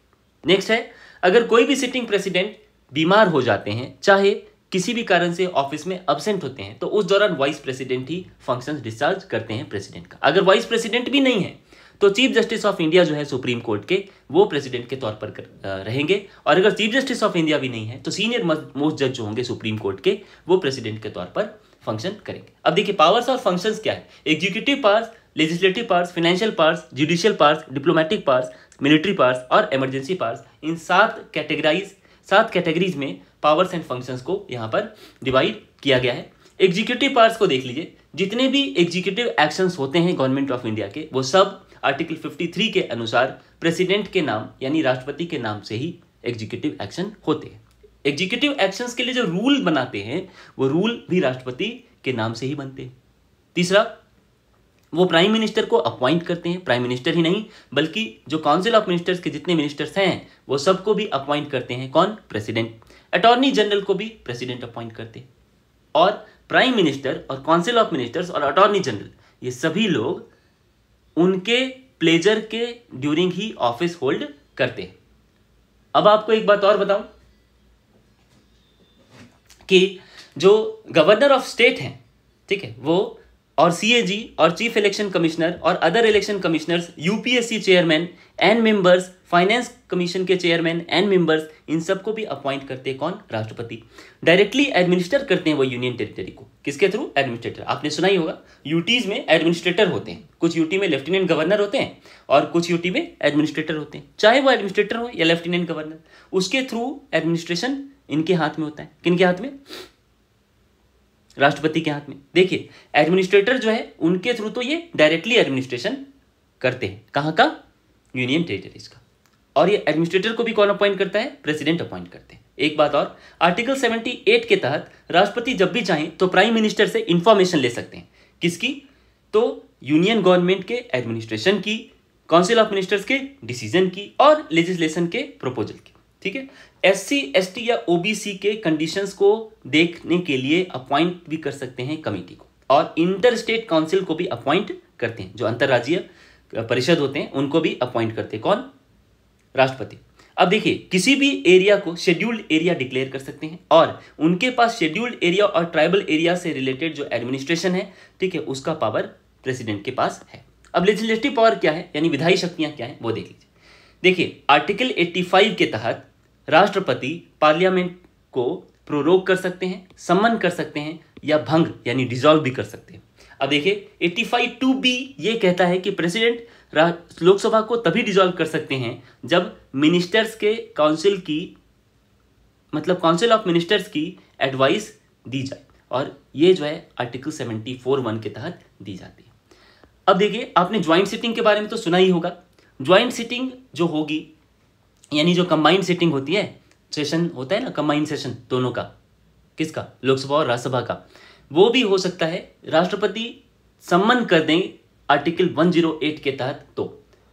नेक्स्ट है अगर कोई भी सिटिंग प्रेसिडेंट बीमार हो जाते हैं चाहे किसी भी कारण से ऑफिस में अब्सेंट होते हैं तो उस दौरान वाइस प्रेसिडेंट ही फंक्शंस डिस्चार्ज करते हैं प्रेसिडेंट का अगर वाइस प्रेसिडेंट भी नहीं है तो चीफ जस्टिस ऑफ इंडिया जो है सुप्रीम कोर्ट के वो प्रेसिडेंट के तौर पर कर, रहेंगे और अगर चीफ जस्टिस ऑफ इंडिया भी नहीं है तो सीनियर मोस्ट जज जो होंगे सुप्रीम कोर्ट के वो प्रेसिडेंट के तौर पर फंक्शन करेंगे अब देखिए पावर्स और फंक्शंस क्या है executive powers legislative powers financial powers judicial powers diplomatic powers military powers और इमरजेंसी पावर्स इन सात कैटेगराइज सात कैटेगरीज में पावर्स एंड फंक्शंस को यहाँ पर डिवाइड किया गया है एग्जीक्यूटिव पावर्स को देख लीजिए जितने भी एग्जीक्यूटिव एक्शंस होते हैं गवर्नमेंट ऑफ इंडिया के वो सब आर्टिकल 53 के अनुसार प्रेसिडेंट के नाम यानी राष्ट्रपति के नाम से ही एग्जीक्यूटिव एक्शन होते हैं एग्जीक्यूटिव एक्शन के लिए जो रूल बनाते हैं वो रूल भी राष्ट्रपति के नाम से ही बनते हैं तीसरा वो प्राइम मिनिस्टर को अपॉइंट करते हैं प्राइम मिनिस्टर ही नहीं बल्कि जो काउंसिल ऑफ मिनिस्टर्स के जितने मिनिस्टर्स हैं वो सबको भी अपॉइंट करते हैं कौन प्रेसिडेंट अटॉर्नी जनरल को भी प्रेसिडेंट अपॉइंट करते हैं और प्राइम मिनिस्टर और काउंसिल ऑफ मिनिस्टर्स और अटॉर्नी जनरल ये सभी लोग उनके प्लेजर के ड्यूरिंग ही ऑफिस होल्ड करते हैं अब आपको एक बात और बताऊं कि जो गवर्नर ऑफ स्टेट हैं ठीक है वो और सी और चीफ इलेक्शन कमिश्नर और other election commissioners UPSC chairman and members finance commission के चेयरमैन एंड मेंबर्स इन सबको भी अपॉइंट करते हैं कौन राष्ट्रपति डायरेक्टली एडमिनिस्टर करते हैं वो यूनियन टेरिटरी को किसके थ्रू एडमिनिस्ट्रेटर आपने सुना ही होगा यूटीज में एडमिनिस्ट्रेटर होते हैं कुछ यूटी में लेफ्टिनेंट गवर्नर होते हैं और कुछ यूटी में एडमिनिस्ट्रेटर होते हैं चाहे वो एडमिनिस्ट्रेटर हो या लेफ्टिनेंट गवर्नर उसके थ्रू एडमिनिस्ट्रेशन इनके हाथ में होता है किन हाथ में राष्ट्रपति के हाथ में देखिए एडमिनिस्ट्रेटर जो है उनके थ्रू तो ये डायरेक्टली एडमिनिस्ट्रेशन करते हैं कहाँ का यूनियन टेरिटरीज का और ये एडमिनिस्ट्रेटर को भी कौन अपॉइंट करता है प्रेसिडेंट अपॉइंट करते हैं एक बात और आर्टिकल 78 के तहत राष्ट्रपति जब भी चाहें तो प्राइम मिनिस्टर से इंफॉर्मेशन ले सकते हैं किसकी तो यूनियन गवर्नमेंट के एडमिनिस्ट्रेशन की काउंसिल ऑफ मिनिस्टर्स के डिसीजन की और लेजिस्लेशन के प्रपोजल की ठीक है एस सी एस टी या ओबीसी के कंडीशंस को देखने के लिए अपॉइंट भी कर सकते हैं कमेटी को और इंटर स्टेट काउंसिल को भी अपॉइंट करते हैं जो अंतर्राज्यीय परिषद होते हैं उनको भी अपॉइंट करते हैं कौन राष्ट्रपति अब देखिए किसी भी एरिया को शेड्यूल्ड एरिया डिक्लेयर कर सकते हैं और उनके पास शेड्यूल्ड एरिया और ट्राइबल एरिया से रिलेटेड जो एडमिनिस्ट्रेशन है ठीक है उसका पावर प्रेसिडेंट के पास है अब लेजिस्लेटिव पावर क्या है यानी विधायी शक्तियां क्या है वो देख लीजिए देखिए आर्टिकल 85 के तहत राष्ट्रपति पार्लियामेंट को प्रोरोग कर सकते हैं सम्मन कर सकते हैं या भंग यानी डिजॉल्व भी कर सकते हैं अब देखिए एट्टी फाइव टू बी ये कहता है कि प्रेसिडेंट लोकसभा को तभी डिजॉल्व कर सकते हैं जब मिनिस्टर्स के काउंसिल की मतलब काउंसिल ऑफ मिनिस्टर्स की एडवाइस दी जाए और ये जो है आर्टिकल सेवेंटी फोर वन के तहत दी जाती है अब देखिए आपने ज्वाइंट सिटिंग के बारे में तो सुना ही होगा ज्वाइंट सिटिंग जो होगी यानी जो कंबाइंड सीटिंग होती है सेशन होता है ना कंबाइंड सेशन दोनों का किसका लोकसभा और राज्यसभा का वो भी हो सकता है राष्ट्रपति सम्मन कर दें आर्टिकल 108 के तहत तो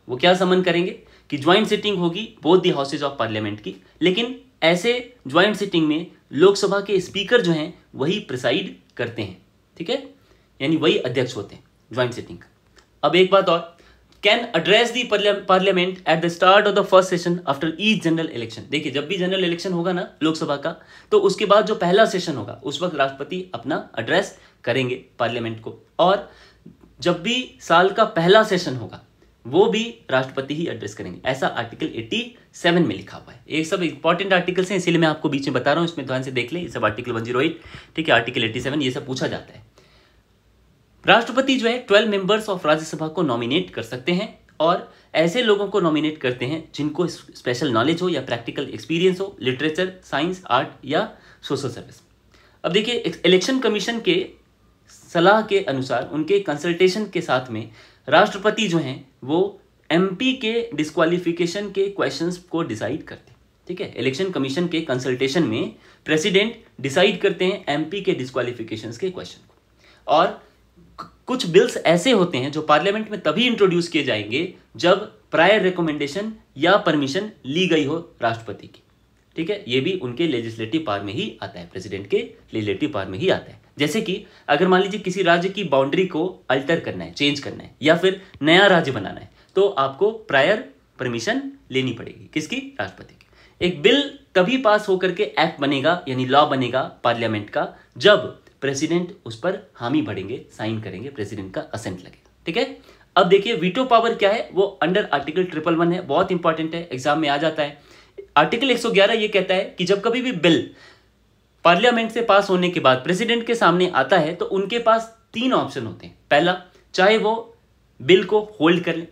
वो क्या सम्मन करेंगे कि ज्वाइंट सिटिंग होगी both the houses of parliament की लेकिन ऐसे ज्वाइंट सिटिंग में लोकसभा के स्पीकर जो हैं वही प्रिसाइड करते हैं ठीक है यानी वही अध्यक्ष होते हैं ज्वाइंट सिटिंग अब एक बात और can address the parliament at the start of the first session after each general election देखिए जब भी जनरल इलेक्शन होगा ना लोकसभा का तो उसके बाद जो पहला सेशन होगा उस वक्त राष्ट्रपति अपना अड्रेस करेंगे पार्लियामेंट को और जब भी साल का पहला सेशन होगा वो भी राष्ट्रपति ही एड्रेस करेंगे ऐसा आर्टिकल 87 में लिखा हुआ है ये सब इंपॉर्टेंट आर्टिकल्स हैं इसलिए मैं आपको बीच में बता रहा हूँ इसमें ध्यान से देख लें ये सब आर्टिकल 108 ठीक है आर्टिकल 87 ये सब पूछा जाता है राष्ट्रपति जो है ट्वेल्व मेंबर्स ऑफ राज्यसभा को नॉमिनेट कर सकते हैं और ऐसे लोगों को नॉमिनेट करते हैं जिनको स्पेशल नॉलेज हो या प्रैक्टिकल एक्सपीरियंस हो लिटरेचर साइंस आर्ट या सोशल सर्विस अब देखिए इलेक्शन कमीशन के सलाह के अनुसार उनके कंसल्टेशन के साथ में राष्ट्रपति जो हैं वो एमपी के डिसक्वालिफिकेशन के क्वेश्चंस को डिसाइड करते हैं ठीक है इलेक्शन कमीशन के कंसल्टेशन में प्रेसिडेंट डिसाइड करते हैं एमपी के डिस्कालिफिकेशन के क्वेश्चन को और कुछ बिल्स ऐसे होते हैं जो पार्लियामेंट में तभी इंट्रोड्यूस किए जाएंगे जब प्रायर रिकमेंडेशन या परमिशन ली गई हो राष्ट्रपति की ठीक है ये भी उनके लेजिस्लेटिव पार में ही आता है प्रेसिडेंट के लेजिस्लेटिव पार में ही आता है जैसे कि अगर मान लीजिए किसी राज्य की बाउंड्री को अल्टर करना है चेंज करना है या फिर नया राज्य बनाना है तो आपको प्रायर परमिशन लेनी पड़ेगी किसकी राष्ट्रपति की एक बिल तभी पास होकर के एक्ट बनेगा यानी लॉ बनेगा पार्लियामेंट का जब प्रेसिडेंट उस पर हामी भरेंगे साइन करेंगे प्रेसिडेंट का असेंट लगेगा ठीक है अब देखिए वीटो पावर क्या है वो अंडर आर्टिकल ट्रिपल वन है बहुत इंपॉर्टेंट है एग्जाम में आ जाता है आर्टिकल 111 ये कहता है कि जब कभी भी बिल पार्लियामेंट से पास होने के बाद प्रेसिडेंट के सामने आता है तो उनके पास तीन ऑप्शन होते हैं पहला चाहे वो बिल को होल्ड कर ले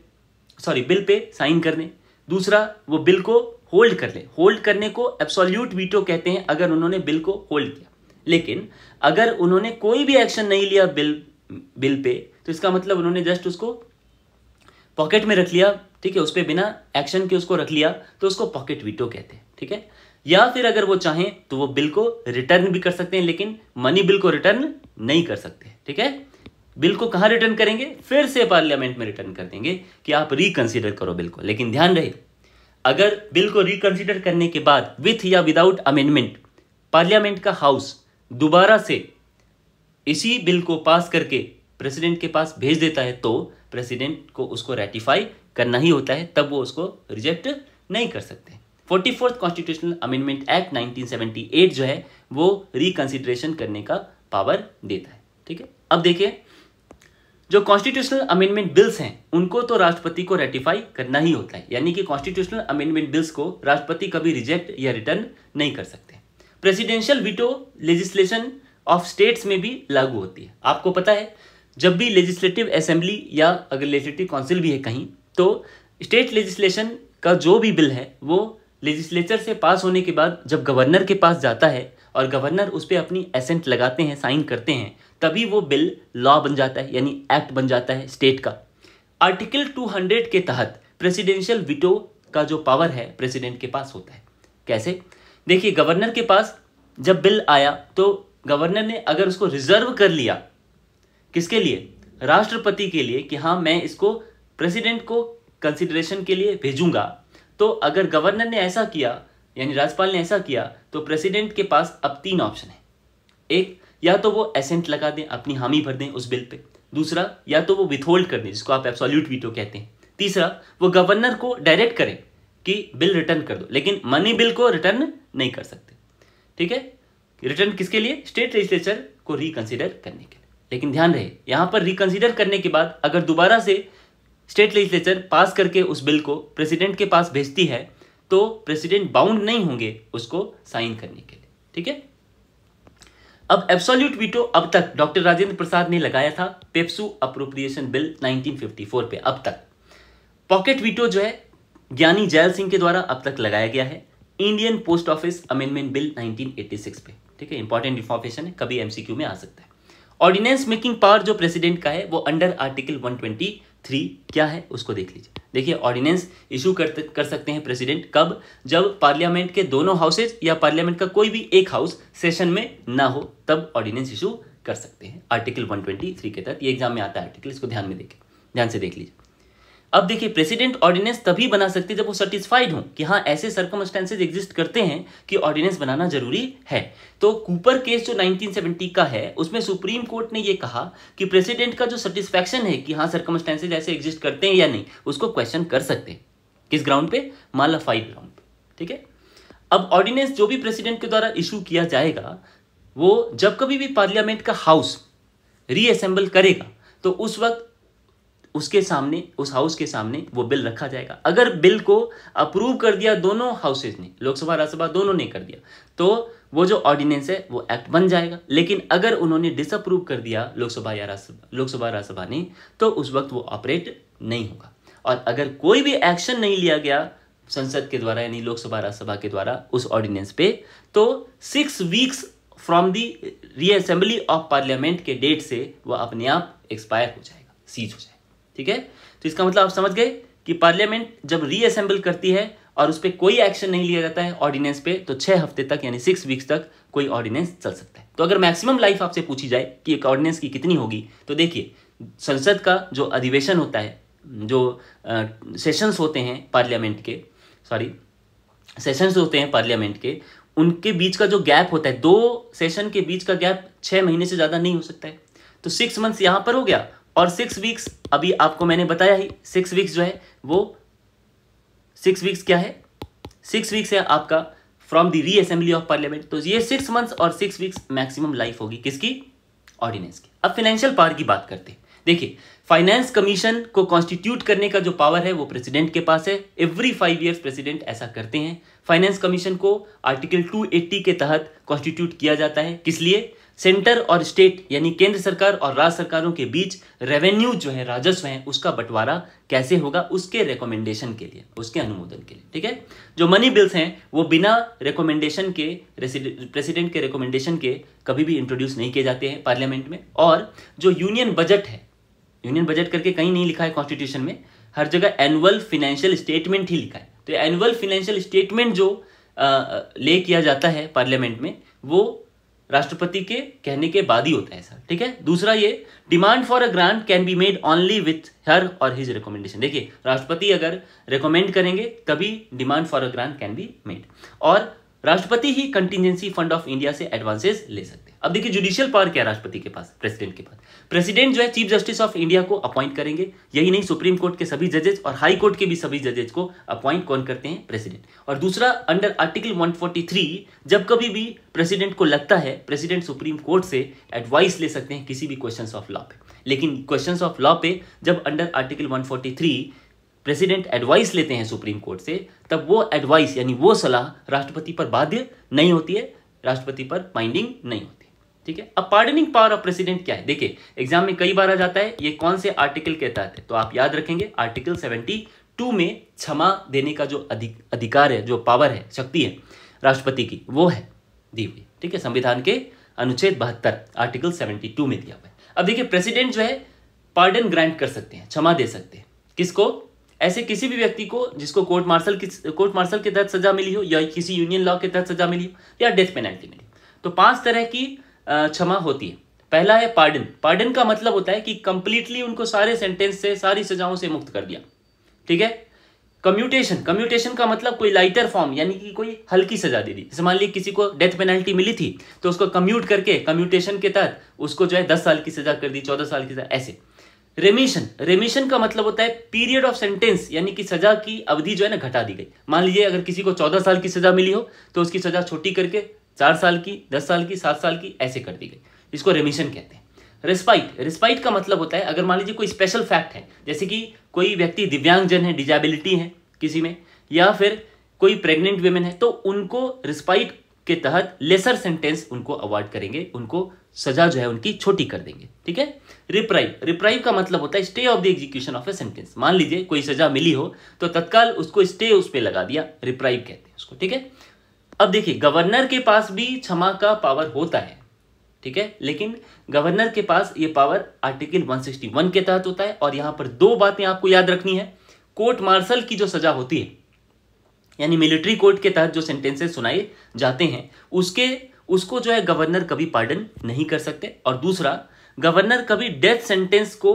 सॉरी बिल पे साइन कर ले दूसरा वो बिल को होल्ड कर लें होल्ड करने को एब्सोल्यूट वीटो कहते हैं अगर उन्होंने बिल को होल्ड किया लेकिन अगर उन्होंने कोई भी एक्शन नहीं लिया बिल बिल पे तो इसका मतलब उन्होंने जस्ट उसको पॉकेट में रख लिया ठीक है उस पर बिना एक्शन के उसको रख लिया तो उसको पॉकेट वीटो कहते हैं ठीक है या फिर अगर वो चाहें तो वो बिल को रिटर्न भी कर सकते हैं लेकिन मनी बिल को रिटर्न नहीं कर सकते ठीक है बिल को कहां रिटर्न करेंगे फिर से पार्लियामेंट में रिटर्न कर देंगे कि आप रिकंसिडर करो बिल को लेकिन ध्यान रहे अगर बिल को रिकंसिडर करने के बाद विथ या विदाउट अमेंडमेंट पार्लियामेंट का हाउस दोबारा से इसी बिल को पास करके प्रेसिडेंट के पास भेज देता है तो प्रेसिडेंट को उसको रेटिफाई करना ही होता है तब वो उसको रिजेक्ट नहीं कर सकते forty fourth constitutional amendment act 1978 जो है वो रिकंसिडरेशन करने का पावर देता है ठीक है अब देखिए जो कॉन्स्टिट्यूशनल अमेंडमेंट बिल्स हैं उनको तो राष्ट्रपति को रेटिफाई करना ही होता है यानी कि कॉन्स्टिट्यूशनल अमेंडमेंट बिल्स को राष्ट्रपति कभी रिजेक्ट या रिटर्न नहीं कर सकते presidential veto legislation of states में भी लागू होती है आपको पता है जब भी लेजिस्लेटिव असेंबली या अगर लेजिस्लेटिव काउंसिल भी है कहीं तो स्टेट लेजिस्लेशन का जो भी बिल है वो लेजिस्लेचर से पास होने के बाद जब गवर्नर के पास जाता है और गवर्नर उस पर अपनी एसेंट लगाते हैं साइन करते हैं तभी वो बिल लॉ बन जाता है यानी एक्ट बन जाता है स्टेट का आर्टिकल 200 के तहत प्रेसिडेंशियल विटो का जो पावर है प्रेसिडेंट के पास होता है कैसे देखिए गवर्नर के पास जब बिल आया तो गवर्नर ने अगर उसको रिजर्व कर लिया किसके लिए राष्ट्रपति के लिए कि हाँ मैं इसको प्रेसिडेंट को कंसिडरेशन के लिए भेजूंगा तो अगर गवर्नर ने ऐसा किया यानी राज्यपाल ने ऐसा किया तो प्रेसिडेंट के पास अब तीन ऑप्शन है एक या तो वो एसेंट लगा दें अपनी हामी भर दें उस बिल पे दूसरा या तो वो विथहोल्ड कर दें जिसको आप एब्सोल्यूट वीटो कहते हैं तीसरा वो गवर्नर को डायरेक्ट करें कि बिल रिटर्न कर दो लेकिन मनी बिल को रिटर्न नहीं कर सकते ठीक है रिटर्न किसके लिए स्टेट रजिस्ट्रेचर को रिकंसिडर करने के लिए लेकिन ध्यान रहे यहां पर रिकंसिडर करने के बाद अगर दोबारा से स्टेट लेजिस्लेचर पास करके उस बिल को प्रेसिडेंट के पास भेजती है तो प्रेसिडेंट बाउंड नहीं होंगे उसको साइन करने के लिए ठीक है अब एब्सोल्यूट वीटो अब तक डॉक्टर राजेंद्र प्रसाद ने लगाया था पेप्सू अप्रोप्रिएशन बिल 1954 पे अब तक पॉकेट वीटो जो है ज्ञानी जैल सिंह के द्वारा अब तक लगाया गया है Indian post office amendment bill 1986 पे ठीक है इंपॉर्टेंट इन्फॉर्मेशन है कभी एमसीक्यू में आ सकता है ऑर्डिनेंस मेकिंग पावर जो प्रेसिडेंट का है वो अंडर आर्टिकल 123 क्या है उसको देख लीजिए देखिए ऑर्डिनेंस इशू कर, कर सकते हैं प्रेसिडेंट कब जब पार्लियामेंट के दोनों हाउसेज या पार्लियामेंट का कोई भी एक हाउस सेशन में ना हो तब ऑर्डिनेंस इशू कर सकते हैं आर्टिकल वन के तहत ये एग्जाम में आता है आर्टिकल इसको ध्यान में देखें ध्यान से देख लीजिए अब देखिए प्रेसिडेंट ऑर्डिनेंस तभी बना सकते जब वो सर्टिस्फाइड हो कि हाँ ऐसे सर्कमस्टेंसेज एग्जिस्ट करते हैं कि ऑर्डिनेंस बनाना जरूरी है तो कूपर केस जो 1970 का है उसमें सुप्रीम कोर्ट ने ये कहा कि प्रेसिडेंट का जो सेटिस्फैक्शन है कि हाँ सर्कमस्टेंसेज ऐसे एग्जिस्ट करते हैं या नहीं उसको क्वेश्चन कर सकते हैं किस ग्राउंड पे मालाफाई ग्राउंड पे ठीक है अब ऑर्डिनेंस जो भी प्रेसिडेंट के द्वारा इशू किया जाएगा वो जब कभी भी पार्लियामेंट का हाउस रीअसेंबल करेगा तो उस वक्त उसके सामने उस हाउस के सामने वो बिल रखा जाएगा अगर बिल को अप्रूव कर दिया दोनों हाउसेज ने लोकसभा राज्यसभा दोनों ने कर दिया तो वो जो ऑर्डिनेंस है वो एक्ट बन जाएगा लेकिन अगर उन्होंने डिसअप्रूव कर दिया लोकसभा या राज्यसभा लोकसभा राज्यसभा ने तो उस वक्त वो ऑपरेट नहीं होगा और अगर कोई भी एक्शन नहीं लिया गया संसद के द्वारा यानी लोकसभा राज्यसभा के द्वारा उस ऑर्डिनेंस पे तो six weeks from the reassembly of parliament के डेट से वह अपने आप एक्सपायर हो जाएगा सीज हो जाएगा ठीक है तो इसका मतलब आप समझ गए कि पार्लियामेंट जब रीअसेंबल करती है और उस पर कोई एक्शन नहीं लिया जाता है ऑर्डिनेंस पे तो छह हफ्ते तक यानी सिक्स वीक्स तक कोई ऑर्डिनेंस चल सकता है तो अगर मैक्सिमम लाइफ आपसे पूछी जाए कि एक ऑर्डिनेंस की कितनी होगी तो देखिए संसद का जो अधिवेशन होता है जो सेशंस होते हैं पार्लियामेंट के सॉरी सेशंस होते हैं पार्लियामेंट के उनके बीच का जो गैप होता है दो सेशन के बीच का गैप छः महीने से ज़्यादा नहीं हो सकता है तो सिक्स मंथ्स यहाँ पर हो गया और सिक्स वीक्स अभी आपको मैंने बताया ही सिक्स वीक्स जो है वो सिक्स वीक्स क्या है सिक्स वीक्स है आपका फ्रॉम दी री असेंबली ऑफ पार्लियामेंट तो ये सिक्स मंथ्स और सिक्स वीक्स मैक्सिमम लाइफ होगी किसकी ऑर्डिनेंस की अब फाइनेंशियल पावर की बात करते हैं देखिए फाइनेंस कमीशन को कॉन्स्टिट्यूट करने का जो पावर है वो प्रेसिडेंट के पास है एवरी फाइव ईयर्स प्रेसिडेंट ऐसा करते हैं फाइनेंस कमीशन को आर्टिकल 280 के तहत कॉन्स्टिट्यूट किया जाता है किस लिए सेंटर और स्टेट यानी केंद्र सरकार और राज्य सरकारों के बीच रेवेन्यू जो है राजस्व है उसका बंटवारा कैसे होगा उसके रिकमेंडेशन के लिए उसके अनुमोदन के लिए ठीक है जो मनी बिल्स हैं वो बिना रिकमेंडेशन के प्रेसिडेंट के रिकमेंडेशन के कभी भी इंट्रोड्यूस नहीं किए जाते हैं पार्लियामेंट में और जो यूनियन बजट है यूनियन बजट करके कहीं नहीं लिखा है कॉन्स्टिट्यूशन में हर जगह एनुअल फाइनेंशियल स्टेटमेंट ही लिखा है तो एनुअल फाइनेंशियल स्टेटमेंट जो ले किया जाता है पार्लियामेंट में वो राष्ट्रपति के कहने के बाद ही होता है ऐसा ठीक है दूसरा ये demand for a grant can be made only with her और हिज रिकमेंडेशन देखिए राष्ट्रपति अगर रिकमेंड करेंगे तभी demand for a grant can be made और राष्ट्रपति ही कंटिजेंसी फंड ऑफ इंडिया से एडवांसेस ले सकते अब देखिए जुडिशियल पावर क्या है राष्ट्रपति के पास प्रेसिडेंट के पास प्रेसिडेंट जो है चीफ जस्टिस ऑफ इंडिया को अपॉइंट करेंगे यही नहीं सुप्रीम कोर्ट के सभी जजेस और हाई कोर्ट के भी सभी जजेस को अपॉइंट कौन करते हैं प्रेसिडेंट और दूसरा अंडर आर्टिकल 143 जब कभी भी प्रेसिडेंट को लगता है प्रेसिडेंट सुप्रीम कोर्ट से एडवाइस ले सकते हैं किसी भी क्वेश्चन ऑफ लॉ पे लेकिन क्वेश्चन ऑफ लॉ पे जब under article one president advice लेते हैं सुप्रीम कोर्ट से तब वो एडवाइस यानी वो सलाह राष्ट्रपति पर बाध्य नहीं होती है राष्ट्रपति पर बाइंडिंग नहीं होती ठीक है अब पार्डनिंग पावर ऑफ प्रेसिडेंट क्या है देखिए एग्जाम में कई बार आ जाता है ये कौन से आर्टिकल के तहत है तो आप याद रखेंगे आर्टिकल सेवेंटी टू में क्षमा देने का जो अधिक, अधिकार है जो पावर है शक्ति है राष्ट्रपति की वो है दी हुई ठीक है संविधान के अनुच्छेद बहत्तर आर्टिकल सेवेंटी टू में दिया हुआ है अब देखिए प्रेसिडेंट जो है पार्डन ग्रांट कर सकते हैं क्षमा दे सकते हैं किसको ऐसे किसी भी व्यक्ति को जिसको कोर्ट मार्शल कोर्ट मार्शल के तहत सजा मिली हो या किसी यूनियन लॉ के तहत सजा मिली हो या डेथ पेनल्टी मिली तो पांच तरह की क्षमा होती है पहला है पार्डन पार्डन का मतलब होता है कि कंप्लीटली उनको सारे सेंटेंस से सारी सजाओं से मुक्त कर दिया ठीक है कम्यूटेशन कम्यूटेशन का मतलब कोई लाइटर फॉर्म यानी कि कोई हल्की सजा दे दी जैसे मान ली किसी को डेथ पेनल्टी मिली थी तो उसको कम्यूट करके कम्यूटेशन के तहत उसको जो है दस साल की सजा कर दी चौदह साल की सजा ऐसे रेमिशन रेमिशन का मतलब होता है पीरियड ऑफ सेंटेंस यानी कि सजा की अवधि जो है ना घटा दी गई मान लीजिए अगर किसी को चौदह साल की सजा मिली हो तो उसकी सजा छोटी करके चार साल की दस साल की सात साल की ऐसे कर दी गई इसको रेमिशन कहते हैं रिस्पाइट रिस्पाइट का मतलब होता है अगर मान लीजिए कोई स्पेशल फैक्ट है जैसे कि कोई व्यक्ति दिव्यांगजन है डिजेबिलिटी है किसी में या फिर कोई प्रेग्नेंट वेमेन है तो उनको रिस्पाइट के तहत लेसर सेंटेंस उनको अवॉइड करेंगे उनको सजा जो है उनकी छोटी कर देंगे ठीक है रिप्राइव रिप्राइव का मतलब होता है stay of the execution of a sentence मान लीजिए कोई सजा मिली हो तो तत्काल उसको स्टे उस पर लगा दिया रिप्राइव कहते हैं उसको ठीक है अब देखिए गवर्नर के पास भी क्षमा का पावर होता है ठीक है लेकिन गवर्नर के पास ये पावर आर्टिकल 161 के तहत होता है और यहां पर दो बातें आपको याद रखनी है कोर्ट मार्शल की जो सजा होती है यानी मिलिट्री कोर्ट के तहत जो सेंटेंसेस सुनाए जाते हैं उसके उसको जो है गवर्नर कभी पार्डन नहीं कर सकते और दूसरा गवर्नर कभी डेथ सेंटेंस को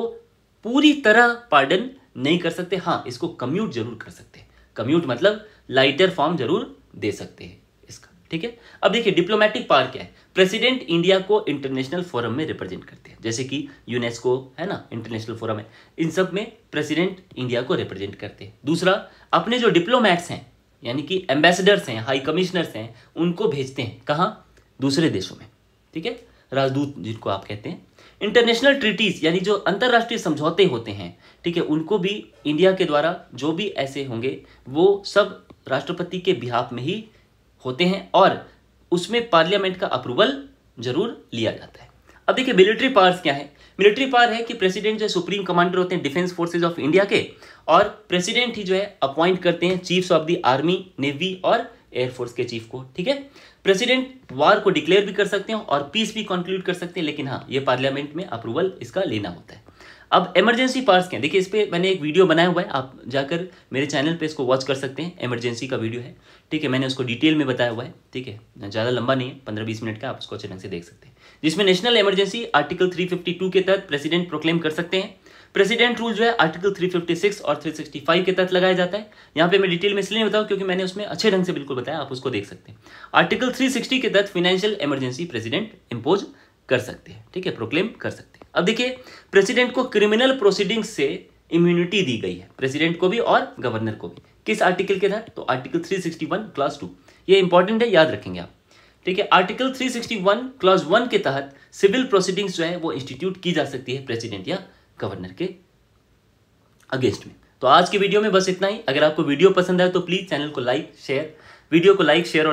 पूरी तरह पार्डन नहीं कर सकते हाँ इसको कम्यूट जरूर कर सकते हैं कम्यूट मतलब लाइटर फॉर्म जरूर दे सकते हैं ठीक है अब देखिए डिप्लोमेटिक पावर क्या है प्रेसिडेंट इंडिया को इंटरनेशनल फोरम में रिप्रेजेंट करते हैं जैसे कि यूनेस्को है ना इंटरनेशनल फोरम है इन सब में प्रेसिडेंट इंडिया को रिप्रेजेंट करते हैं दूसरा अपने जो डिप्लोमैट्स हैं यानी कि एम्बेसडर्स हैं हाई कमिश्नर्स हैं उनको भेजते हैं कहाँ दूसरे देशों में ठीक है राजदूत जिनको आप कहते हैं इंटरनेशनल ट्रिटीज़ यानी जो अंतर्राष्ट्रीय समझौते होते हैं ठीक है उनको भी इंडिया के द्वारा जो भी ऐसे होंगे वो सब राष्ट्रपति के बिहाफ में ही होते हैं और उसमें पार्लियामेंट का अप्रूवल जरूर लिया जाता है अब देखिए मिलिट्री पावर्स क्या है मिलिट्री पावर है कि प्रेसिडेंट जो है सुप्रीम कमांडर होते हैं डिफेंस फोर्सेज ऑफ इंडिया के और प्रेसिडेंट ही जो है अपॉइंट करते हैं chiefs of the army navy और एयरफोर्स के चीफ को ठीक है प्रेसिडेंट वार को डिक्लेयर भी कर सकते हैं और पीस भी कंक्लूड कर सकते हैं लेकिन हाँ ये पार्लियामेंट में अप्रूवल इसका लेना होता है अब इमरजेंसी पार्ट्स के देखिए इस पर मैंने एक वीडियो बनाया हुआ है आप जाकर मेरे चैनल पे इसको वॉच कर सकते हैं इमरजेंसी का वीडियो है ठीक है मैंने उसको डिटेल में बताया हुआ है ठीक है ज़्यादा लंबा नहीं है पंद्रह बीस मिनट का आप उसको अच्छे ढंग से देख सकते हैं जिसमें नेशनल इमरजेंसी आर्टिकल थ्री के तहत प्रेसिडेंट प्रोक्लेम कर सकते हैं प्रेसिडेंट रूल जो है आर्टिकल 356 और 365 के तहत लगाया जाता है यहाँ पे मैं डिटेल में इसलिए बताऊँ क्योंकि मैंने उसमें अच्छे ढंग से बिल्कुल बताया आप उसको देख सकते हैं आर्टिकल 360 के तहत फाइनेंशियल इमरजेंसी प्रेसिडेंट इम्पोज कर सकते हैं ठीक है प्रोक्लेम कर सकते हैं अब देखिए प्रेसिडेंट को क्रिमिनल प्रोसीडिंग से इम्यूनिटी दी गई है प्रेसिडेंट को भी और गवर्नर को भी किस आर्टिकल के तहत तो आर्टिकल 361 क्लास टू ये इंपॉर्टेंट है याद रखेंगे आप ठीक है आर्टिकल 361 क्लास वन के तहत सिविल प्रोसीडिंग्स जो है वो इंस्टीट्यूट की जा सकती है प्रेसिडेंट या गवर्नर के अगेंस्ट में तो आज की वीडियो में बस इतना ही अगर आपको वीडियो पसंद आए तो प्लीज़ चैनल को लाइक शेयर वीडियो को लाइक शेयर और